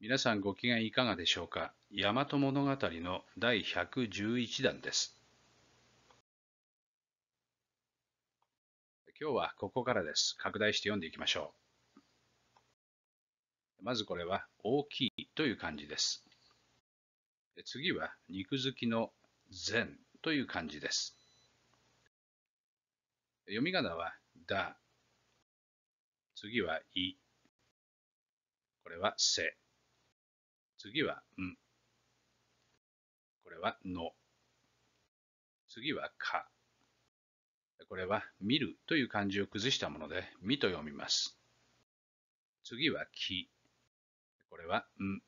皆さんご機嫌いかがでしょうか大和物語の第111弾です。今日はここからです。拡大して読んでいきましょう。まずこれは大きいという漢字です。次は肉付きの善という漢字です。読み仮名はだ。次は「い」。これは「せ」。次は、ん。これは、の。次は、か。これは、見るという漢字を崩したもので、みと読みます。次は、き。これは、ん。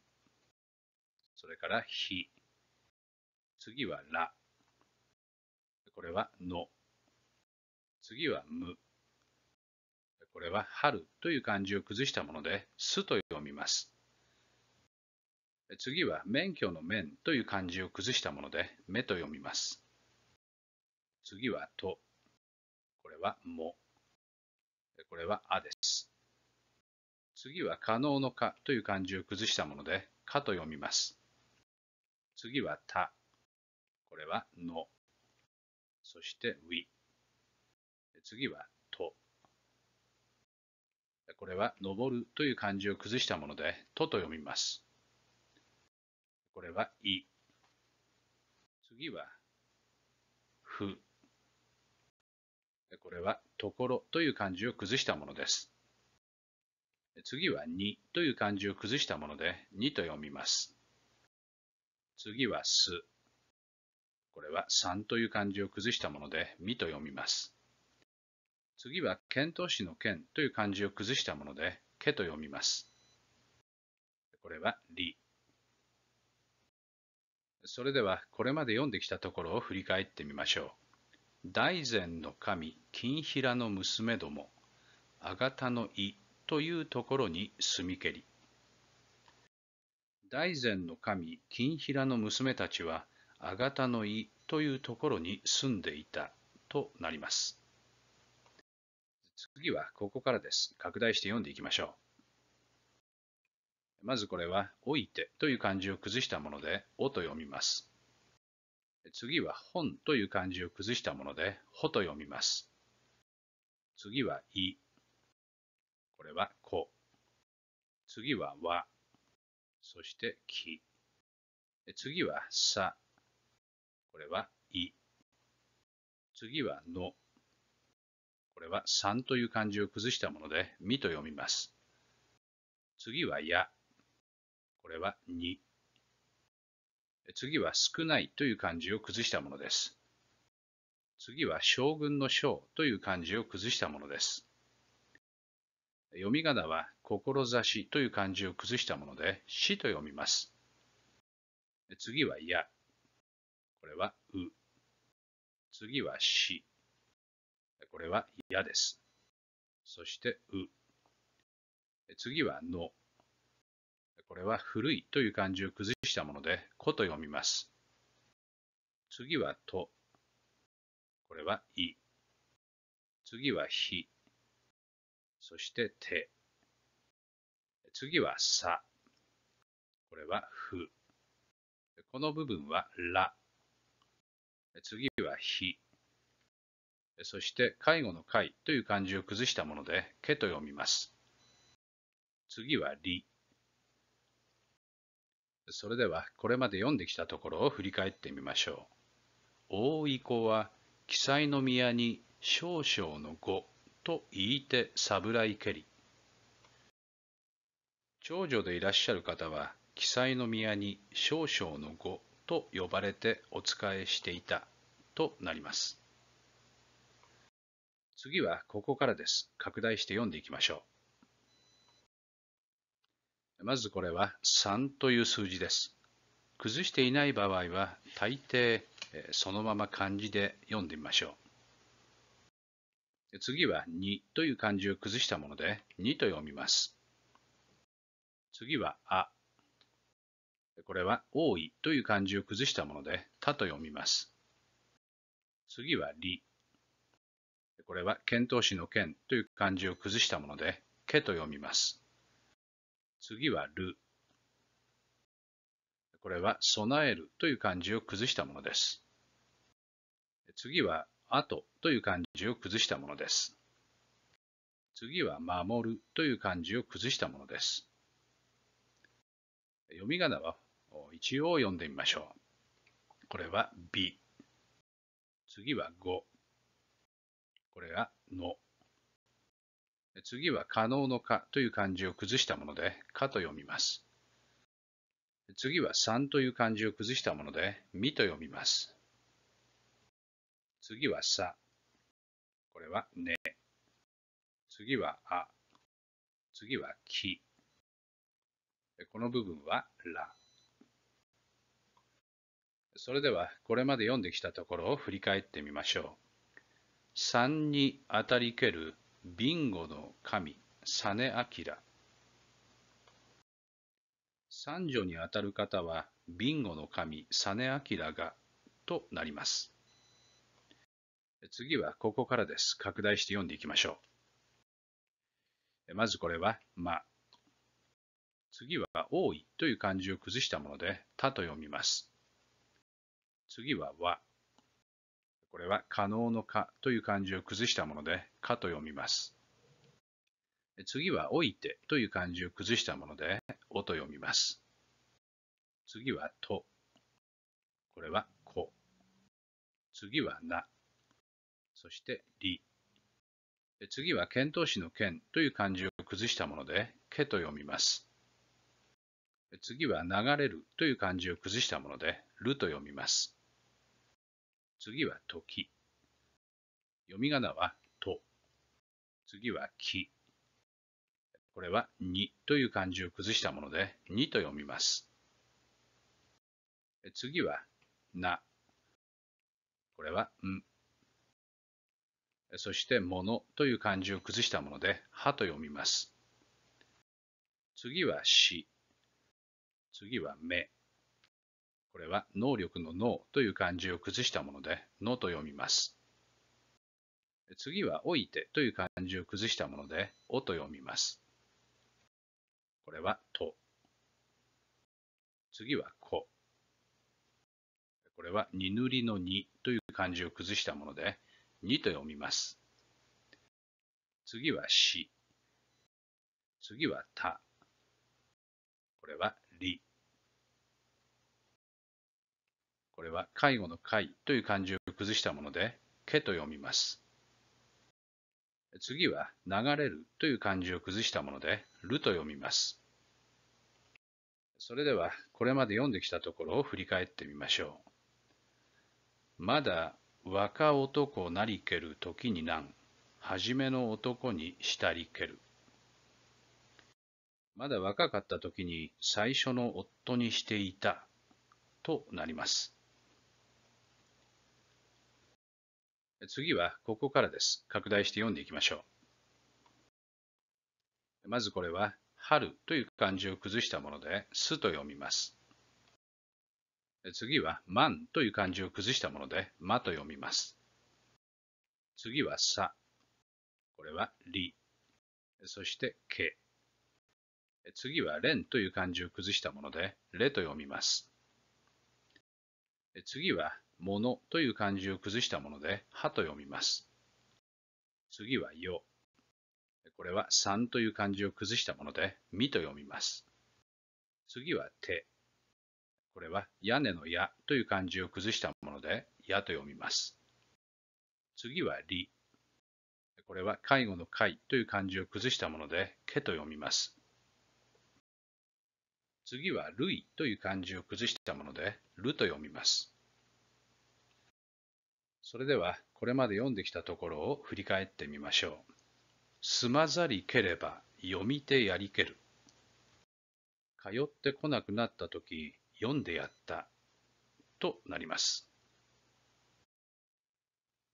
それから、ひ。次は、ら。これは、の。次は、む。これは、春という漢字を崩したもので、すと読みます。次は免許の免という漢字を崩したもので、目と読みます。次はと。これはも。これはあです。次は可能のかという漢字を崩したもので、かと読みます。次はた。これはの。そしてウィ。次はと。これは登るという漢字を崩したもので、とと読みます。これは「い」次は「ふ」これは「ところ」という漢字を崩したものです次は「に」という漢字を崩したもので「に」と読みます次は「す」これは「3」という漢字を崩したもので「み」と読みます次は「遣唐使の遣」という漢字を崩したもので「け」と読みますこれは「り」それではこれまで読んできたところを振り返ってみましょう。大善の神、金平の娘ども、あがたの井というところに住みけり。大善の神、金平の娘たちは、あがたの井というところに住んでいたとなります。次はここからです。拡大して読んでいきましょう。まずこれは、おいてという漢字を崩したもので、おと読みます。次は、本という漢字を崩したもので、ほと読みます。次は、い。これは、こ。次は、わ。そして、き。次は、さ。これは、い。次は、の。これは、さんという漢字を崩したもので、みと読みます。次は、や。これは2。次は少ないという漢字を崩したものです。次は将軍の将という漢字を崩したものです。読み仮名は志という漢字を崩したもので死と読みます。次はや。これはう。次はし。これはやです。そしてう。次はの。これは古いという漢字を崩したもので、こと読みます。次はと。これは、い。次は、ひ。そして、て。次は、さ。これは、ふ。この部分は、ら。次は、ひ。そして、介護の会」という漢字を崩したもので、けと読みます。次は、り。それではこれまで読んできたところを振り返ってみましょう。大井子は記載の宮に少々の語と言いて侍けり。長女でいらっしゃる方は記載の宮に少々の語と呼ばれてお仕えしていたとなります。次はここからです。拡大して読んでいきましょう。まずこれは3という数字です。崩していない場合は大抵そのまま漢字で読んでみましょう。次は2という漢字を崩したもので2と読みます。次はあ。これは多いという漢字を崩したものでたと読みます。次はり。これは遣唐使の剣という漢字を崩したものでけと読みます。次はる。これは備えるという漢字を崩したものです。次はあとという漢字を崩したものです。次は守るという漢字を崩したものです。読み仮名は一応読んでみましょう。これは美。次は語。これがの。次は可能の可という漢字を崩したもので、可と読みます。次は3という漢字を崩したもので、みと読みます。次はさ。これはね。次はあ。次はき。この部分はら。それでは、これまで読んできたところを振り返ってみましょう。3に当たりけるビンゴの神、サネアキラ。三女にあたる方は、ビンゴの神、サネアキラが、となります。次はここからです。拡大して読んでいきましょう。まずこれは、ま。次は、多いという漢字を崩したもので、たと読みます。次は、わ。これは可能の可という漢字を崩したもので、可と読みます。次は置いてという漢字を崩したもので、おと読みます。次はと。これはこ。次はな。そしてり。次は遣唐使の剣という漢字を崩したもので、けと読みます。次は流れるという漢字を崩したもので、ると読みます。次は時。読み仮名はと。次は木。これはにという漢字を崩したもので、にと読みます。次はな。これはん。そして、ものという漢字を崩したもので、はと読みます。次はし。次は目。これは能力の能という漢字を崩したもので、能と読みます。次は老いてという漢字を崩したもので、おと読みます。これはと。次はこ。これは二塗りのにという漢字を崩したもので、にと読みます。次はし。次はた。これはり。これは介護の介という漢字を崩したもので、けと読みます。次は流れるという漢字を崩したもので、ると読みます。それでは、これまで読んできたところを振り返ってみましょう。まだ若男なりける時になん、はじめの男にしたりける。まだ若かった時に最初の夫にしていたとなります。次はここからです。拡大して読んでいきましょう。まずこれは、春という漢字を崩したもので、すと読みます。次は、万という漢字を崩したもので、まと読みます。次は、さ。これは、り。そして、け。次は、れんという漢字を崩したもので、れと読みます。次は、ものという漢字を崩したもので、はと読みます。次はよ。これは3という漢字を崩したもので、みと読みます。次は手。これは屋根の矢という漢字を崩したもので、矢と読みます。次はり。これは介護の介という漢字を崩したもので、けと読みます。次は類という漢字を崩したもので、ると読みます。それではこれまで読んできたところを振り返ってみましょう。すまざりければ読みてやりける。通ってこなくなった時読んでやったとなります。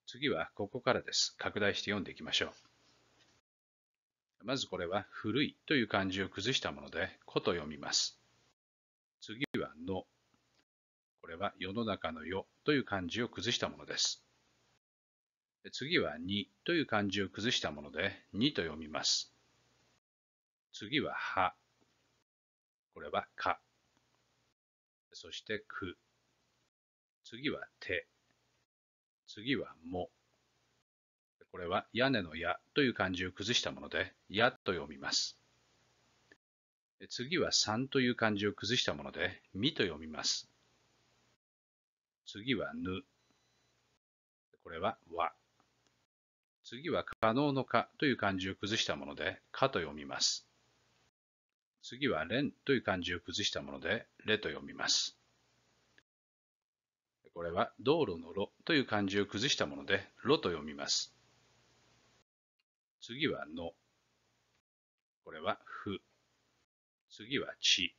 次はここからです。拡大して読んでいきましょう。まずこれは古いという漢字を崩したもので、こと読みます。次はの。これは世の中の世という漢字を崩したものです。次はにという漢字を崩したもので、にと読みます。次はは。これはか。そしてく。次はて。次はも。これは屋根のやという漢字を崩したもので、やと読みます。次は3という漢字を崩したもので、みと読みます。次はぬ。これはわ。次は可能の可という漢字を崩したもので、かと読みます。次は連という漢字を崩したもので、れと読みます。これは道路の路という漢字を崩したもので、路と読みます。次はの。これはふ。次はち。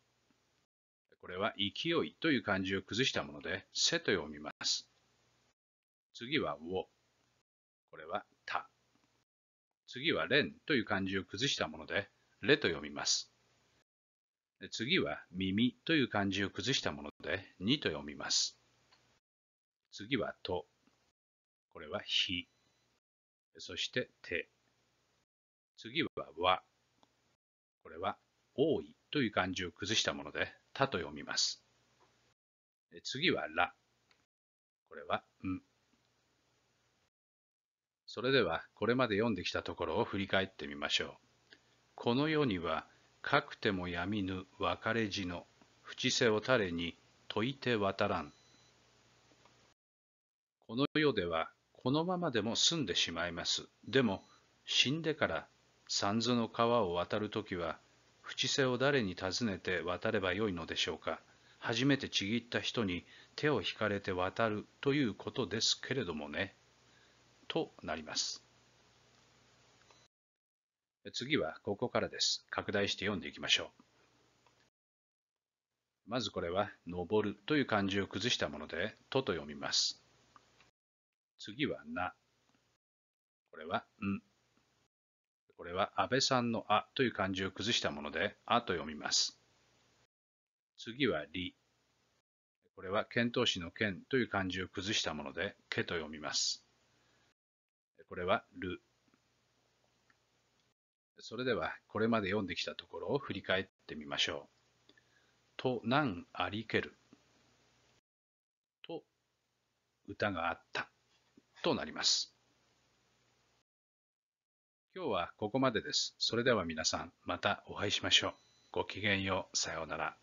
これは勢いという漢字を崩したもので、せと読みます。次はを。これは次はれんという漢字を崩したもので、レと読みます。次は耳という漢字を崩したもので、にと読みます。次はと。これはひ。そしてて。次はわ。これは多いという漢字を崩したもので、たと読みます。次はら。これはん。それではこれまで読んできたところを振り返ってみましょう。この世には、かくてもやみぬ別れ地の、淵瀬を垂れに解いて渡らん。この世では、このままでも済んでしまいます。でも、死んでから、三途の川を渡るときは、淵瀬を誰に尋ねて渡ればよいのでしょうか。初めてちぎった人に手を引かれて渡るということですけれどもね。となります。次はここからです。拡大して読んでいきましょう。まずこれは、登るという漢字を崩したもので、とと読みます。次は、な。これは、ん。これは、安倍さんのあという漢字を崩したもので、あと読みます。次は、り。これは、遣唐使の剣という漢字を崩したもので、けと読みます。これはる。それでは、これまで読んできたところを振り返ってみましょう。となんありける。と、歌があった。となります。今日はここまでです。それでは皆さん、またお会いしましょう。ごきげんよう。さようなら。